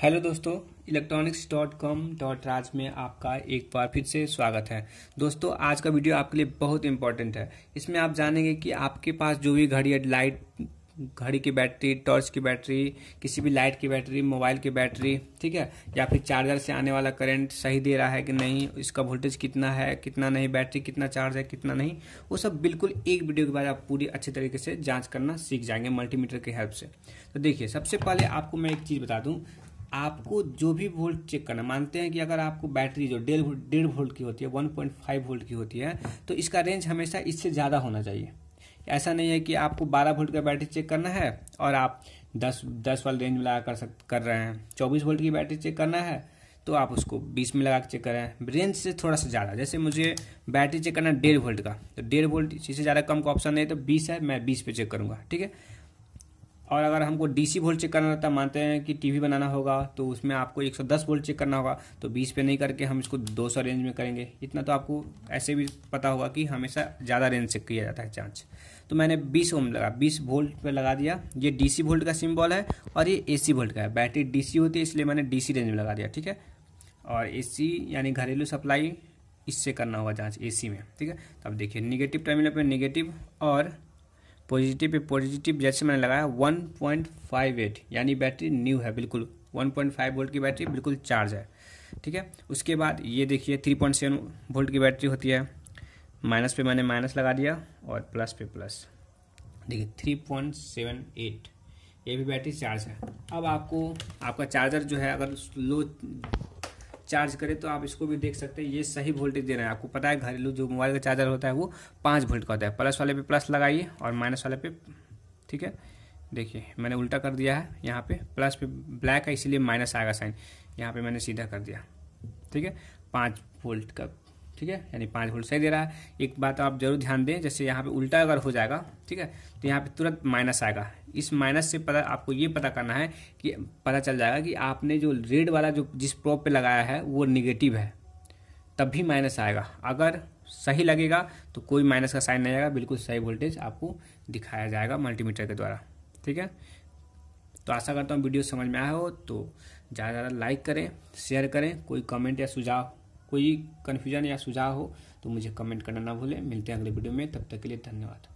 hello दोस्तों electronics dot com dot Raj में आपका एक बार फिर से स्वागत है दोस्तों आज का वीडियो आपके लिए बहुत इंपॉर्टेंट है इसमें आप जानेंगे कि आपके पास जो भी घड़ी लाइट घड़ी की बैटरी टॉर्च की बैटरी किसी भी लाइट की बैटरी मोबाइल की बैटरी ठीक है या फिर चार्जर से आने वाला करंट सही दे रहा है कि नहीं इसका वोल्टेज कितना है कितना नहीं बैटरी कितना चार्ज है कितना नहीं वो सब बिल्कुल एक वीडियो के बाद आप पूरी अच्छे तरीके से जांच करना सीख जाएंगे मल्टीमीटर की हेल्प से तो देखिए सबसे पहले आपको मैं एक चीज़ बता दूँ आपको जो भी वोल्ट चेक करना मानते हैं कि अगर आपको बैटरी जो डेढ़ डेढ़ वोल्ट की होती है वन पॉइंट फाइव वोल्ट की होती है तो इसका रेंज हमेशा इससे ज़्यादा होना चाहिए ऐसा नहीं है कि आपको बारह वोल्ट का बैटरी चेक करना है और आप दस दस वाले रेंज में लगा कर सक कर रहे हैं चौबीस वोल्ट की बैटरी चेक करना है तो आप उसको बीस में लगा कर चेक करें रेंज से थोड़ा सा ज़्यादा जैसे मुझे बैटरी चेक करना डेढ़ वोल्ट का तो डेढ़ वोल्ट इससे ज़्यादा कम का ऑप्शन नहीं तो बीस है मैं बीस पर चेक करूँगा ठीक है और अगर हमको डीसी वोल्ट चेक करना होता है मानते हैं कि टीवी बनाना होगा तो उसमें आपको 110 वोल्ट चेक करना होगा तो 20 पे नहीं करके हम इसको 200 रेंज में करेंगे इतना तो आपको ऐसे भी पता होगा कि हमेशा ज़्यादा रेंज से किया जाता है चार्ज तो मैंने 20 ओम लगा 20 वोल्ट पर लगा दिया ये डीसी वोल्ट का सिम्बॉल है और ये ए वोल्ट का है बैटरी डी होती है इसलिए मैंने डी रेंज में लगा दिया ठीक है और ए यानी घरेलू सप्लाई इससे करना होगा जाँच ए में ठीक है तो अब देखिए निगेटिव टर्मिनल पर निगेटिव और पॉजिटिव पे पॉजिटिव जैसे मैंने लगाया 1.58 यानी बैटरी न्यू है बिल्कुल 1.5 वोल्ट की बैटरी बिल्कुल चार्ज है ठीक है उसके बाद ये देखिए 3.7 वोल्ट की बैटरी होती है माइनस पे मैंने माइनस लगा दिया और प्लस पे प्लस देखिए थ्री पॉइंट सेवन एट ये भी बैटरी चार्ज है अब आपको आपका चार्जर जो है अगर लो चार्ज करें तो आप इसको भी देख सकते हैं ये सही वोल्टेज दे रहा है आपको पता है घरेलू जो मोबाइल का चार्जर होता है वो पाँच वोल्ट का होता है प्लस वाले पे प्लस लगाइए और माइनस वाले पे ठीक है देखिए मैंने उल्टा कर दिया है यहाँ पे प्लस पे ब्लैक है इसीलिए माइनस आएगा साइन यहाँ पे मैंने सीधा कर दिया ठीक है पाँच वोल्ट का ठीक है यानी पाँच वोल्ट सही दे रहा है एक बात आप जरूर ध्यान दें जैसे यहाँ पे उल्टा अगर हो जाएगा ठीक है तो यहाँ पे तुरंत माइनस आएगा इस माइनस से पता आपको ये पता करना है कि पता चल जाएगा कि आपने जो रेड वाला जो जिस प्रॉप पे लगाया है वो निगेटिव है तब भी माइनस आएगा अगर सही लगेगा तो कोई माइनस का साइन नहीं आएगा बिल्कुल सही वोल्टेज आपको दिखाया जाएगा मल्टीमीटर के द्वारा ठीक है तो आशा करता हूँ वीडियो समझ में आया हो तो ज़्यादा ज़्यादा लाइक करें शेयर करें कोई कमेंट या सुझाव कोई कन्फ्यूजन या सुझाव हो तो मुझे कमेंट करना ना भूलें मिलते हैं अगले वीडियो में तब तक के लिए धन्यवाद